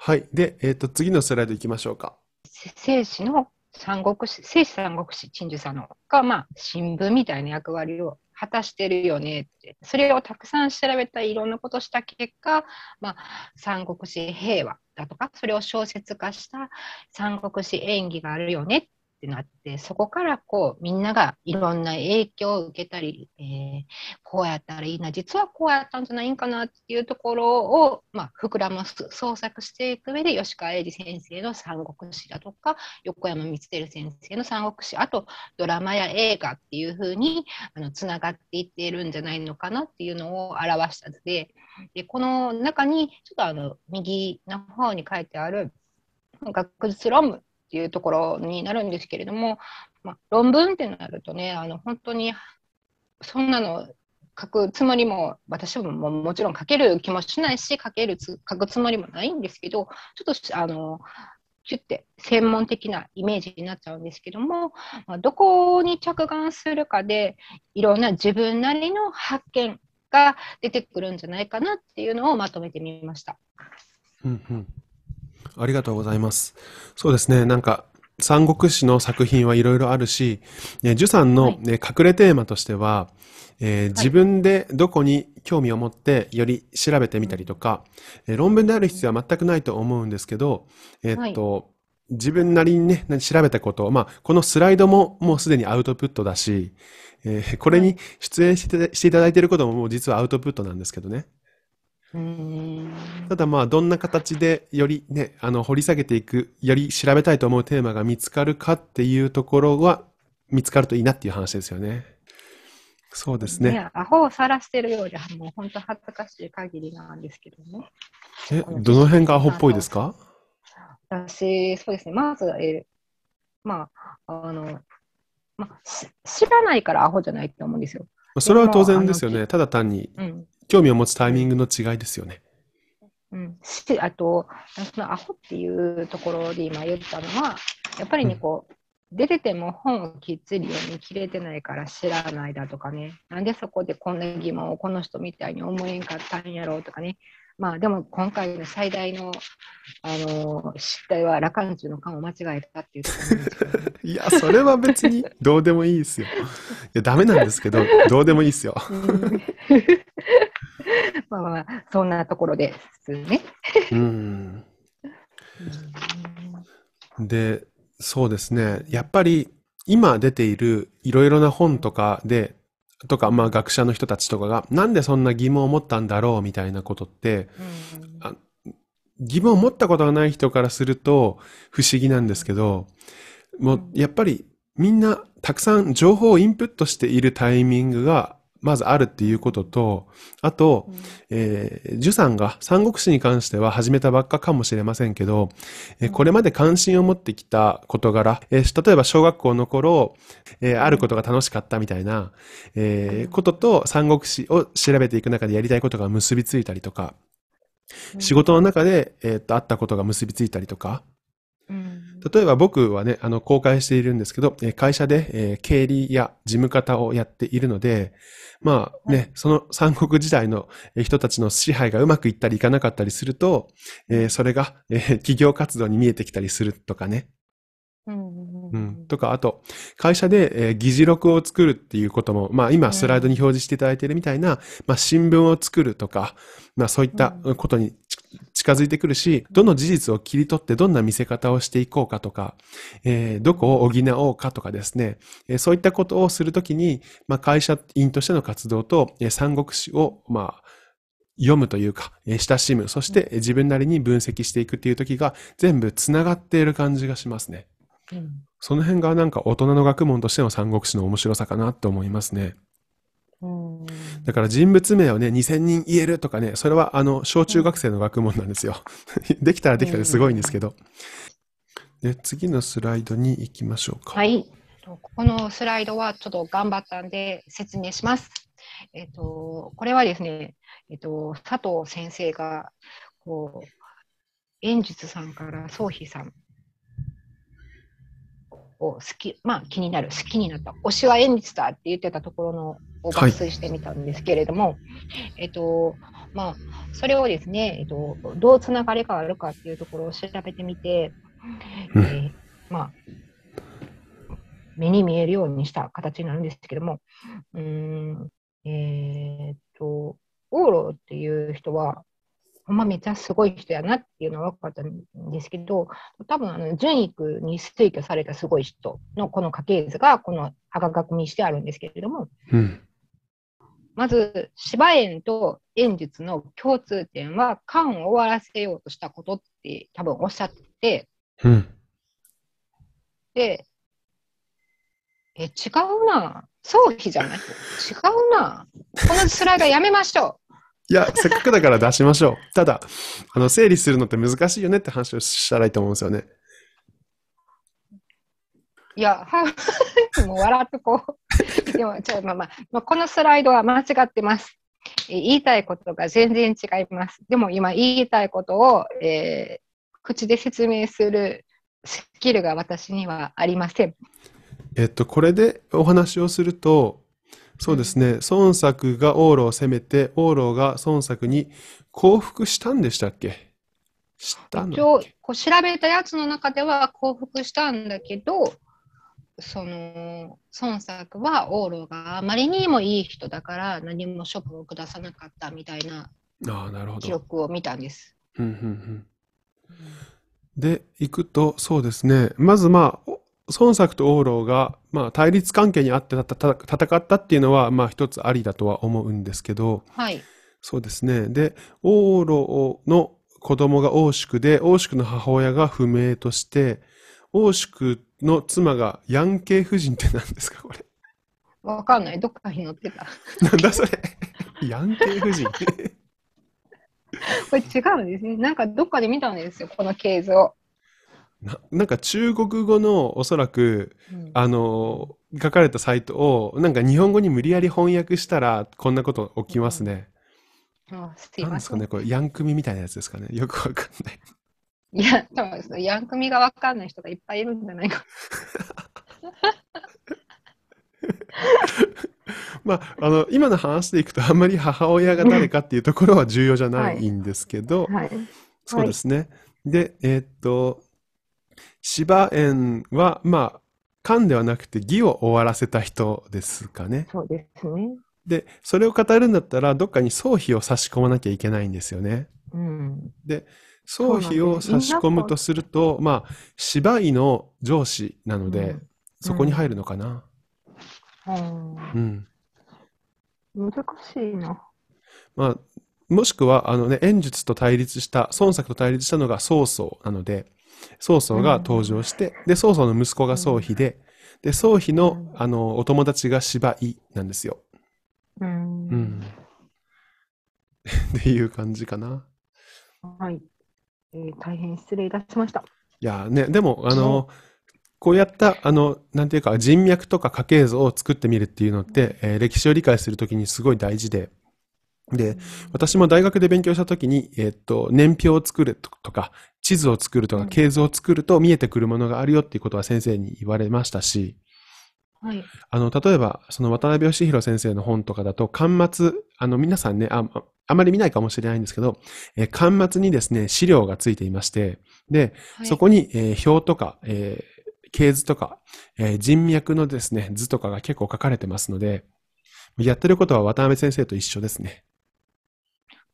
はい。で、えっ、ー、と、次のスライドいきましょうか。生死の三国志、生死三国志、陳寿さんのが、まあ、新聞みたいな役割を果たしてるよねって、それをたくさん調べたいろんなことした結果、まあ、三国志平和だとか、それを小説化した三国志演技があるよねっってなって、そこからこう、みんながいろんな影響を受けたり、えー、こうやったらいいな、実はこうやったんじゃないかなっていうところを、まあ、膨らます、創作していく上で、吉川英治先生の三国志だとか、横山光輝先生の三国志、あとドラマや映画っていうふうに、あの、つながっていっているんじゃないのかなっていうのを表したので、で、この中に、ちょっとあの、右の方に書いてある、学術論文っていうところになるんですけれども、まあ、論文ってなるとねあの本当にそんなの書くつもりも私ももちろん書ける気もしないし書けるつ書くつもりもないんですけどちょっとあのキュッて専門的なイメージになっちゃうんですけども、まあ、どこに着眼するかでいろんな自分なりの発見が出てくるんじゃないかなっていうのをまとめてみました。うんありがとうございます。そうですね、なんか、三国志の作品はいろいろあるし、ね、ジュさんの、ね、隠れテーマとしては、えー、自分でどこに興味を持ってより調べてみたりとか、え、はい、論文である必要は全くないと思うんですけど、えー、っと、はい自分なりにね、調べたことを、まあ、このスライドももうすでにアウトプットだし、えー、これに出演してしていただいていることももう実はアウトプットなんですけどね。ただまあどんな形でよりねあの掘り下げていくより調べたいと思うテーマが見つかるかっていうところは見つかるといいなっていう話ですよね。そうですね。アホを晒してるようでもう本当恥ずかしい限りなんですけどね。えどの辺がアホっぽいですか私そうですねまず、えまああの、まあ、知らないからアホじゃないと思うんですよ。それは当然ですよね。ただ単に、うん興味を持つタイミングの違いですよね。うん、あと、そのアホっていうところで今言ったのは、やっぱりね、こう、うん、出てても本をきっちり読み切れてないから知らないだとかね、なんでそこでこんな疑問をこの人みたいに思えんかったんやろうとかね、まあでも今回の最大の、あの失態は羅漢中の漢を間違えたっていうね、いや、それは別にどうでもいいですよ。いや、だめなんですけど、どうでもいいですよ。まあ、そんなところですね。うんで、そうですね。やっぱり今出ているいろいろな本とかで、とか、まあ学者の人たちとかが、なんでそんな疑問を持ったんだろうみたいなことって、うん、疑問を持ったことがない人からすると不思議なんですけど、もうやっぱりみんなたくさん情報をインプットしているタイミングがまずあるっていうことと、あと、うん、えー、ジュさんが三国志に関しては始めたばっかかもしれませんけど、えー、これまで関心を持ってきた事柄、えー、例えば小学校の頃、えー、あることが楽しかったみたいな、えー、ことと三国志を調べていく中でやりたいことが結びついたりとか、仕事の中で、えー、っと、あったことが結びついたりとか、例えば僕はね、あの、公開しているんですけど、会社で、えー、経理や事務方をやっているので、まあね、その三国時代の人たちの支配がうまくいったりいかなかったりすると、えー、それが、えー、企業活動に見えてきたりするとかね。うん、うん、とか、あと、会社で、えー、議事録を作るっていうことも、まあ今スライドに表示していただいているみたいな、まあ新聞を作るとか、まあそういったことに近づいてくるし、どの事実を切り取ってどんな見せ方をしていこうかとか、えー、どこを補おうかとかですね、えー、そういったことをするときに、まあ、会社員としての活動と、えー、三国志を、まあ、読むというか、えー、親しむ、そして自分なりに分析していくっていう時が全部つながっている感じがしますね。うん、その辺がなんか大人の学問としての三国志の面白さかなと思いますね。だから人物名をね、2000人言えるとかね、それはあの、小中学生の学問なんですよ。できたらできたですごいんですけど。で、次のスライドに行きましょうか。はい。このスライドはちょっと頑張ったんで説明します。えっ、と、これはですね、えっ、と、佐藤先生が、こう、演術さんから宗妃さんを好き、まあ、気になる、好きになった、推しは演出だって言ってたところのを抜粋してみたんですけれども、はい、えっとまあ、それをですね、えっと、どうつながりがあるかっていうところを調べてみて、うん、えー、まあ、目に見えるようにした形になるんですけども、うんえー、っと、オーロっていう人は、まあ、めっちゃすごい人やなっていうのは分かったんですけど、多分あの、純育に推挙されたすごい人のこの家系図が、この赤書にしてあるんですけれども、うん、まず、芝園と演術の共通点は、漢を終わらせようとしたことって多分おっしゃって、うん、で、え、違うな。そうじゃない違うな。このスライドやめましょう。いや、せっかくだから出しましょう。ただ、あの、整理するのって難しいよねって話をしたらいいと思うんですよね。いや、は、もう笑っとこう。でも、ちょ、まあまあ、まあ、このスライドは間違ってます。言いたいことが全然違います。でも今言いたいことを、えー、口で説明するスキルが私にはありません。えっと、これでお話をすると、そうですね。孫作が王老を攻めて、王老が孫作に降伏したんでしたっけ知ったんだ一応こう調べたやつの中では降伏したんだけど、その孫作は王老があまりにもいい人だから何も処分を下さなかったみたいな記録を見たんです。うんうんうん、で、行くと、そうですね。まずまあ、孫作と王老が、まあ、対立関係にあって戦ったっていうのは、まあ、一つありだとは思うんですけど、はい、そうですね。で、王老の子供が王祝で、王祝の母親が不明として、王祝の妻がヤンケイ夫人って何ですか、これ。わかんない。どっかに載ってた。なんだそれ。ヤンケイ夫人。これ違うんですね。なんかどっかで見たんですよ、この系図を。ななんか中国語のおそらく、うん、あの書かれたサイトをなんか日本語に無理やり翻訳したらこんなこと起きますね。うん、あすん。ですかねこれヤンクミみたいなやつですかねよくわかんない。いや多分ヤンクミがわかんない人がいっぱいいるんじゃないか。まあ、あの今の話でいくとあんまり母親が誰かっていうところは重要じゃないんですけど、はいはい、そうですね。はい、で、えー、っと芝園は、まあ、漢ではなくて義を終わらせた人ですかね。そうですね。で、それを語るんだったら、どっかに総費を差し込まなきゃいけないんですよね。うん、で、総費を差し込むとすると、まあ、芝居の上司なので、うん、そこに入るのかな。うん。うん、難しいな。まあ、もしくは、あのね、演術と対立した、孫作と対立したのが曹操なので、曹操が登場して、で、曹操の息子が曹妃で、で、曹妃の、あの、お友達が芝居なんですよ。うん。うん、っていう感じかな。はい。えー、大変失礼いたしました。いやね、でも、あの、こうやった、あの、なんていうか、人脈とか家系図を作ってみるっていうのって、えー、歴史を理解するときにすごい大事で、で、私も大学で勉強した時に、えっと、年表を作るとか、地図を作るとか、経図を作ると見えてくるものがあるよっていうことは先生に言われましたし、はい、あの例えば、その渡辺義弘先生の本とかだと、巻末、あの皆さんねあ、あまり見ないかもしれないんですけど、えー、巻末にですね、資料がついていまして、で、はい、そこに、えー、表とか、えー、系図とか、えー、人脈のですね、図とかが結構書かれてますので、やってることは渡辺先生と一緒ですね。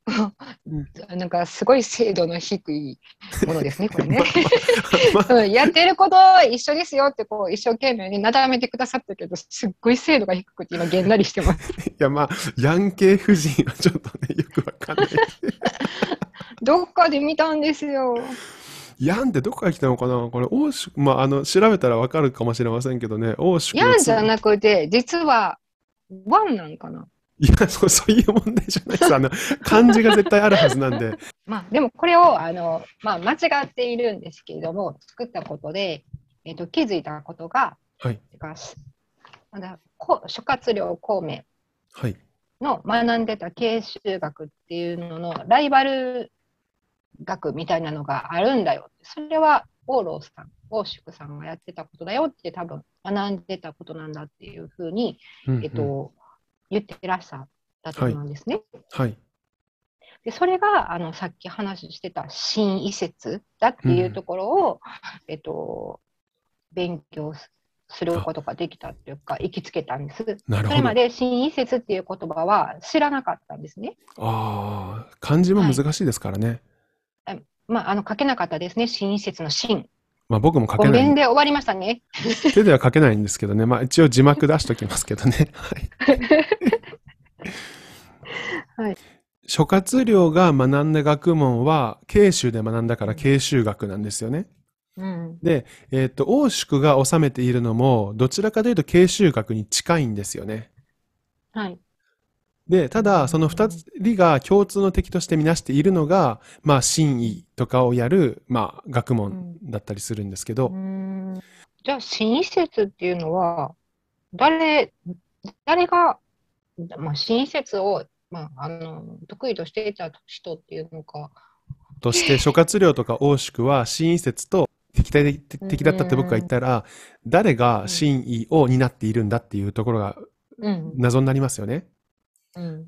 なんかすごい精度の低いものですね、これね。やってること一緒ですよってこう一生懸命になだめてくださったけど、すっごい精度が低くて今、げんなりしてます。いや、まあ、ヤンケー夫人はちょっとね、よくわかんない。どっかで見たんですよ。ヤンってどこから来たのかなこれ、欧州、まあ、あの、調べたらわかるかもしれませんけどね、欧州。ヤンじゃなくて、実は、ワンなんかないやそう、そういう問題じゃないです。あの、漢字が絶対あるはずなんで。まあ、でもこれを、あの、まあ、間違っているんですけれども、作ったことで、えっ、ー、と、気づいたことが、はい。まだ、こ諸葛亮孔明の学んでた慶修学っていうののライバル学みたいなのがあるんだよ。それは、王老さん、王祝さんがやってたことだよって多分学んでたことなんだっていうふうに、うんうん、えっ、ー、と、言ってらっしゃったと思うんですね。はい、はいでそれがあのさっき話してた新移設だっていうところを、うん、えっと、勉強することができたというか行きつけたんですなるほどそれまで新移設っていう言葉は知らなかったんですねああ漢字も難しいですからね、はい、まああの書けなかったですね新移設の新まあ僕も書けない。で終わりましたね。手では書けないんですけどね。まあ一応字幕出しときますけどね。はい。諸葛亮が学んだ学問は、慶州で学んだから慶州学なんですよね。うん、で、えっ、と、王祝が治めているのも、どちらかというと慶州学に近いんですよね。はい。で、ただ、その二人が共通の敵としてみなしているのが、まあ、真意とかをやる、まあ、学問だったりするんですけど。うん、じゃあ、真意説っていうのは、誰、誰が、まあ、真意説を、まあ、あの、得意としていた人っていうのか。として、諸葛亮とか王くは、真意説と敵対的だったって僕が言ったら、誰が真意を担っているんだっていうところが、謎になりますよね。うん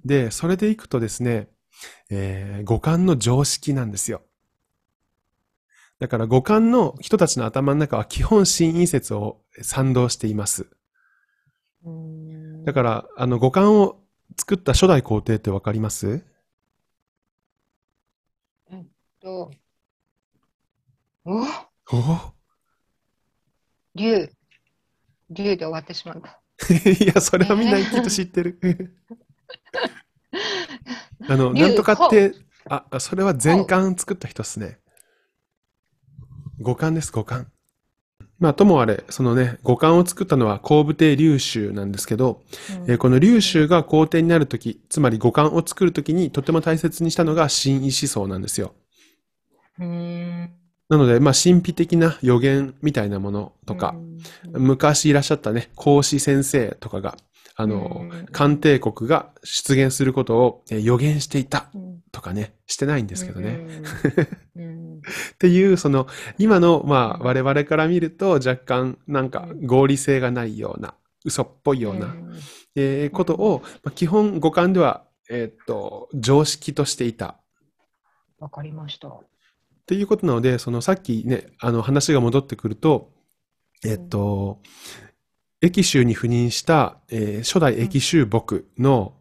で、それでいくとですね、えー、五感の常識なんですよ。だから五感の人たちの頭の中は基本新因説を賛同しています。だから、あの五感を作った初代皇帝ってわかりますえっと、おお竜。竜で終わってしまった。いや、それはみんなきっと知ってる。あの、なんとかって、あ、それは全巻作った人っすね。五巻です、五巻。まあ、ともあれ、そのね、五巻を作ったのは皇武帝劉州なんですけど、うんえー、この劉州が皇帝になるとき、つまり五巻を作るときにとても大切にしたのが神意思想なんですよ。なので、まあ、神秘的な予言みたいなものとか、昔いらっしゃったね、孔子先生とかが、あの、官邸国が出現することを予言していたとかね、してないんですけどね。っていう、その、今の、まあ、我々から見ると若干、なんか合理性がないような、嘘っぽいような、えー、ことを、まあ、基本五感では、えー、っと、常識としていた。わかりました。ということなので、そのさっきね、あの話が戻ってくると、えっと、駅州に赴任した、えー、初代駅州僕の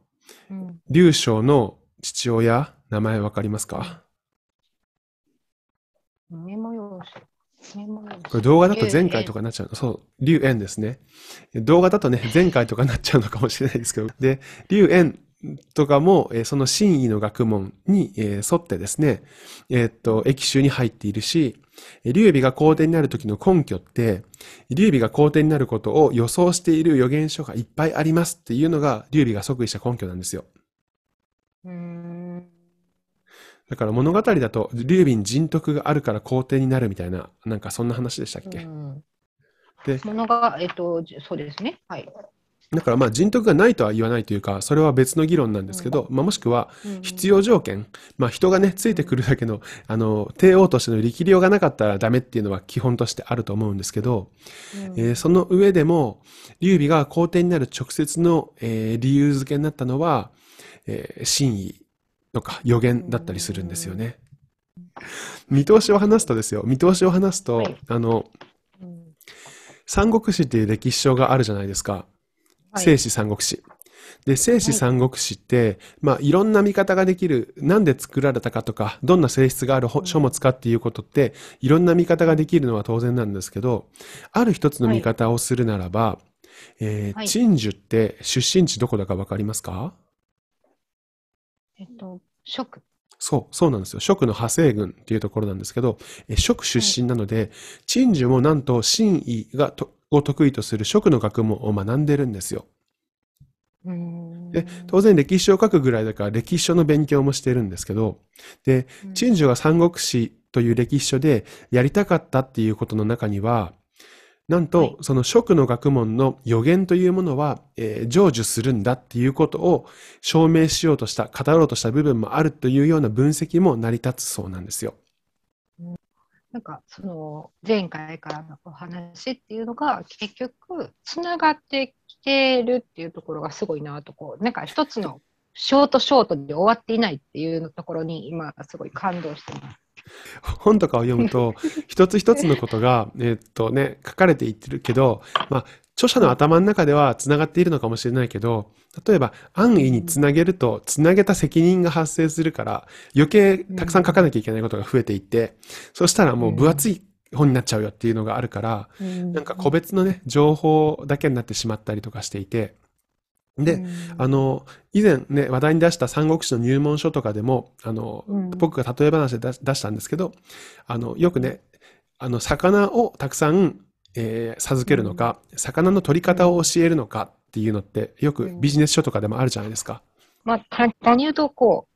劉翔の父親、名前わかりますかメモ用紙。これ動画だと前回とかになっちゃうの。そう、劉炎ですね。動画だとね、前回とかになっちゃうのかもしれないですけど。で、劉炎とかも、えー、その真意の学問に、えー、沿ってですね、えー、っと、液臭に入っているし、劉備が皇帝になる時の根拠って、劉備が皇帝になることを予想している予言書がいっぱいありますっていうのが、劉備が即位した根拠なんですよ。だから物語だと、劉備に人徳があるから皇帝になるみたいな、なんかそんな話でしたっけ、で物が、えっと、そうですね。はい。だからまあ人徳がないとは言わないというか、それは別の議論なんですけど、まあ、もしくは必要条件、まあ、人がね、ついてくるだけの、あの、帝王としての力量がなかったらダメっていうのは基本としてあると思うんですけど、えその上でも、劉備が皇帝になる直接の、え理由付けになったのは、え真意とか予言だったりするんですよね。見通しを話すとですよ、見通しを話すと、あの、三国志っていう歴史書があるじゃないですか。聖史三国志。で、聖史三国志って、まあ、いろんな見方ができる、なんで作られたかとか、どんな性質がある書物かっていうことって、いろんな見方ができるのは当然なんですけど、ある一つの見方をするならば、えー、鎮守って出身地どこだかわかりますかえっと、職。そう、そうなんですよ。蜀の派生軍っていうところなんですけど、蜀出身なので、陳樹もなんと、真意がとを得意とする食の学問を学んでるんですよ。で当然歴史を書くぐらいだから歴史書の勉強もしてるんですけどで陳寿が三国志という歴史書でやりたかったっていうことの中にはなんと、その食の学問の予言というものは、えー、成就するんだっていうことを証明しようとした語ろうとした部分もあるというような分析も成り立つそうなんですよ。なんかその前回からのお話っていうのが結局つながってきてるっていうところがすごいなとこうなんか一つのショートショートで終わっていないっていうところに今すごい感動してます。本とかを読むと、一つ一つのことが、えー、っとね、書かれていってるけど、まあ、著者の頭の中ではつながっているのかもしれないけど、例えば安易につなげると、つなげた責任が発生するから、余計たくさん書かなきゃいけないことが増えていって、そしたらもう分厚い本になっちゃうよっていうのがあるから、なんか個別のね、情報だけになってしまったりとかしていて、で、あの、以前ね、話題に出した三国志の入門書とかでも、あの、うん、僕が例え話で出したんですけど、あの、よくね、あの、魚をたくさん、えー、授けるのか、うん、魚の取り方を教えるのかっていうのって、よくビジネス書とかでもあるじゃないですか。うん、まあ、単に言うと、こう、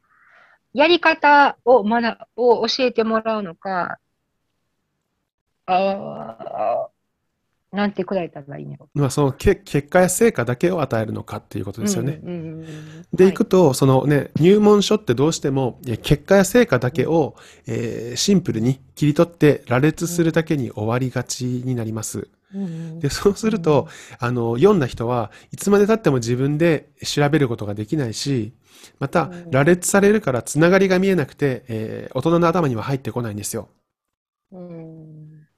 やり方をだ、を教えてもらうのか、あなんてくらたらいいのまあその結果や成果だけを与えるのかっていうことですよね。で、い、くと、そのね、入門書ってどうしても、結果や成果だけを、えー、シンプルに切り取って羅列するだけに終わりがちになります。で、そうすると、あの、読んだ人はいつまで経っても自分で調べることができないし、また、羅列されるからつながりが見えなくて、えー、大人の頭には入ってこないんですよ。うん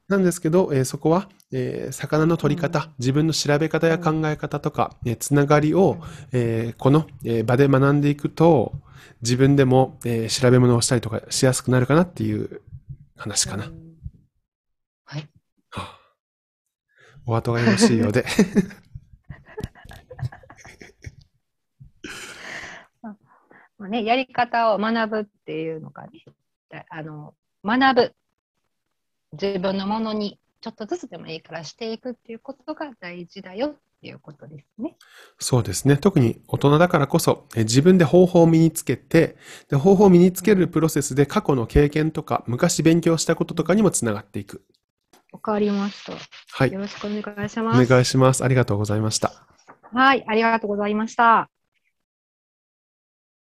なんですけど、えー、そこはえー、魚の取り方、自分の調べ方や考え方とか、えー、つながりを、えー、この、え場で学んでいくと、自分でも、え調べ物をしたりとかしやすくなるかなっていう話かな。はい。はお後がよろしいようで。ま あね、やり方を学ぶっていうのがね、あの学ぶ自分のものにちょっとずつでもいいからしていくっていうことが大事だよっていうことですね。そうですね。特に大人だからこそ、え自分で方法を身につけてで、方法を身につけるプロセスで過去の経験とか、昔勉強したこととかにもつながっていく。わかりました。はい。よろしくお願いします。お願いします。ありがとうございました。はい。ありがとうございました。